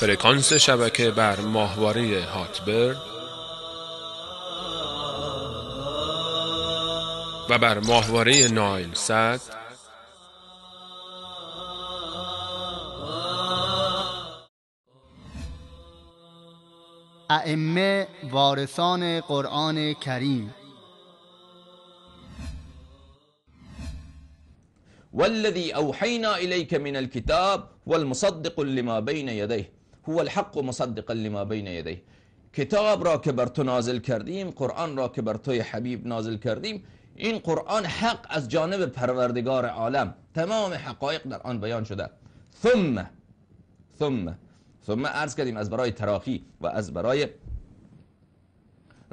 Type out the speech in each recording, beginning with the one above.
فرکانس شبکه بر ماهواره هاتبر و بر ماهواره نایل سد ائمه وارثان قرآن کریم والذي اوحينا إليك من الكتاب والمصدق لما بين يديه هو الحق مصدقا لما بین یدیه کتاب را که بر تو نازل کردیم قرآن را که بر تو حبیب نازل کردیم این قرآن حق از جانب پروردگار عالم تمام حقایق در آن بیان شده ثم ثم ثم عرض کردیم از برای تراخی و از برای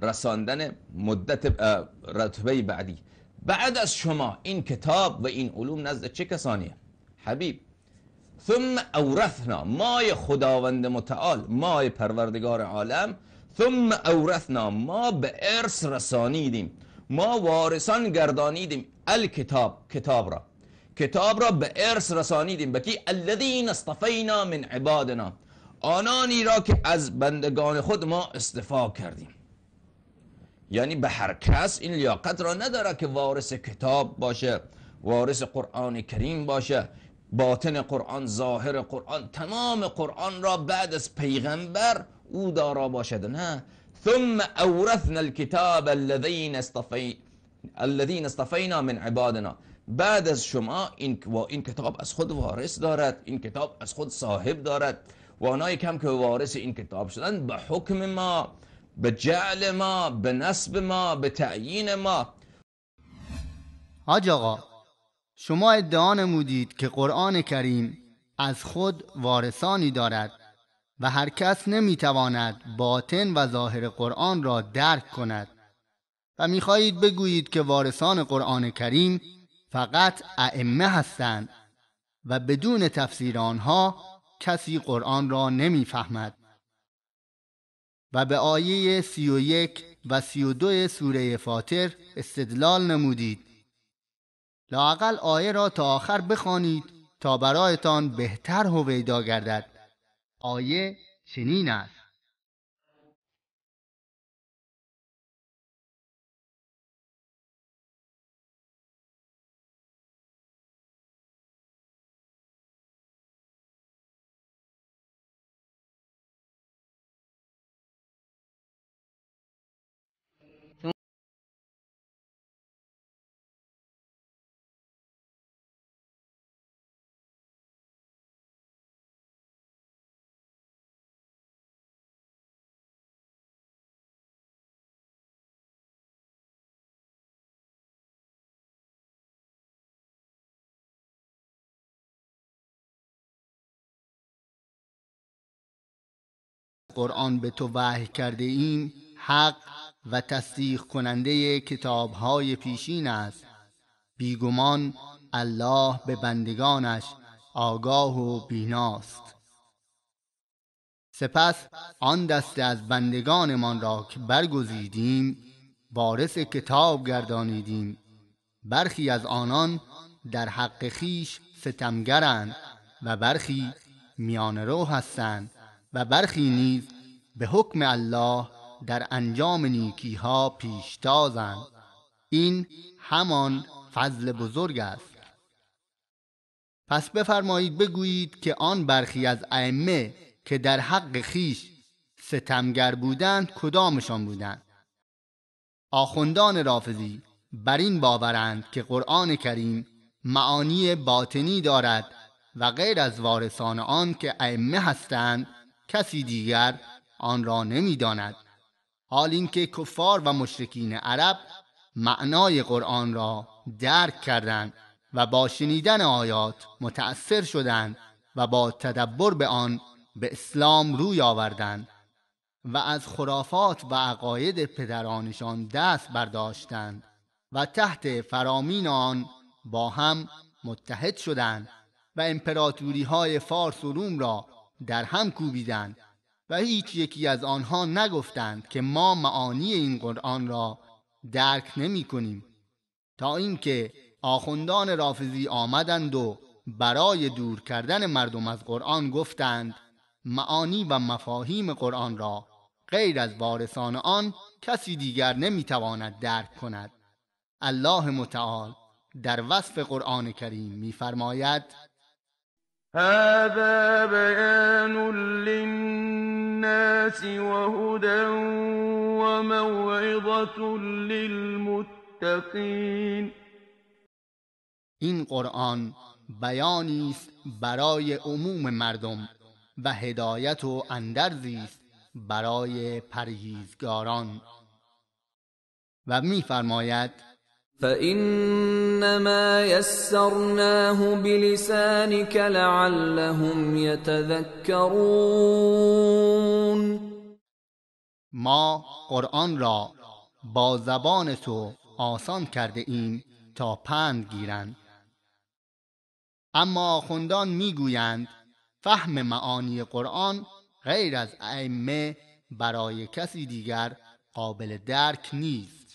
رساندن مدت رتبه بعدی بعد از شما این کتاب و این علوم نزد چه کسانیه حبیب ثم اورثنا مای خداوند متعال مای پروردگار عالم ثم اورثنا ما به ارث رسانیدیم ما وارثان گردانیدیم الکتاب کتاب را کتاب را به ارث رسانیدیم به کی الذین اصطفینا من عبادنا آنانی را که از بندگان خود ما استفا کردیم یعنی به هر کس این لیاقت را نداره که وارث کتاب باشه وارث قرآن کریم باشه باطن قرآن ظاهر قرآن تمام قرآن را بعد از پیغمبر او دارا باشد نه ثم اورثنا الكتاب الذين استفی الذين استفینا من عبادنا بعد از شما این, و این کتاب از خود وارث دارد این کتاب از خود صاحب دارد و آنایی کم که وارث این کتاب شدن به حکم ما به جعل ما به نسب ما به تعیین ما حاج آقا شما ادعا نمودید که قرآن کریم از خود وارثانی دارد و هر کس نمیتواند باطن و ظاهر قرآن را درک کند و میخواهید بگویید که وارثان قرآن کریم فقط ائمه هستند و بدون تفسیر آنها کسی قرآن را نمیفهمد و به آیه سی و یک و سی سوره فاطر استدلال نمودید لاقل آیه را تا آخر بخوانید تا برایتان بهتر هویدا گردد آیه چنین است قرآن به تو وحی کرده این حق و تصدیق کننده کتاب های پیشین است بیگمان الله به بندگانش آگاه و بیناست سپس آن دسته از بندگانمان را که برگزیدیم وارث کتاب گردانیدیم برخی از آنان در حق خیش ستمگرند و برخی میان رو هستند و برخی نیز به حکم الله در انجام نیکی ها پیشتازند این همان فضل بزرگ است پس بفرمایید بگویید که آن برخی از ائمه که در حق خیش ستمگر بودند کدامشان بودند آخوندان رافضی بر این باورند که قرآن کریم معانی باطنی دارد و غیر از وارثان آن که ائمه هستند کسی دیگر آن را نمیداند حال اینکه کفار و مشرکین عرب معنای قرآن را درک کردند و با شنیدن آیات متأثر شدند و با تدبر به آن به اسلام روی آوردند و از خرافات و عقاید پدرانشان دست برداشتند و تحت فرامین آن با هم متحد شدند و امپراتوری های فارس و روم را در هم کوبیدند و هیچ یکی از آنها نگفتند که ما معانی این قرآن را درک نمی کنیم تا اینکه آخوندان رافضی آمدند و برای دور کردن مردم از قرآن گفتند معانی و مفاهیم قرآن را غیر از وارثان آن کسی دیگر نمیتواند درک کند الله متعال در وصف قرآن کریم میفرماید هذا بيان للناس وهدى وموعظة للمتقين این قرآن بیانی است برای عموم مردم و هدایت و اندرزی است برای پرهیزگاران و میفرماید فانما يسرناه بلسانك لعلهم يتذكرون ما قرآن را با زبان تو آسان کرده این تا پند گیرند اما آخوندان میگویند فهم معانی قرآن غیر از ائمه برای کسی دیگر قابل درک نیست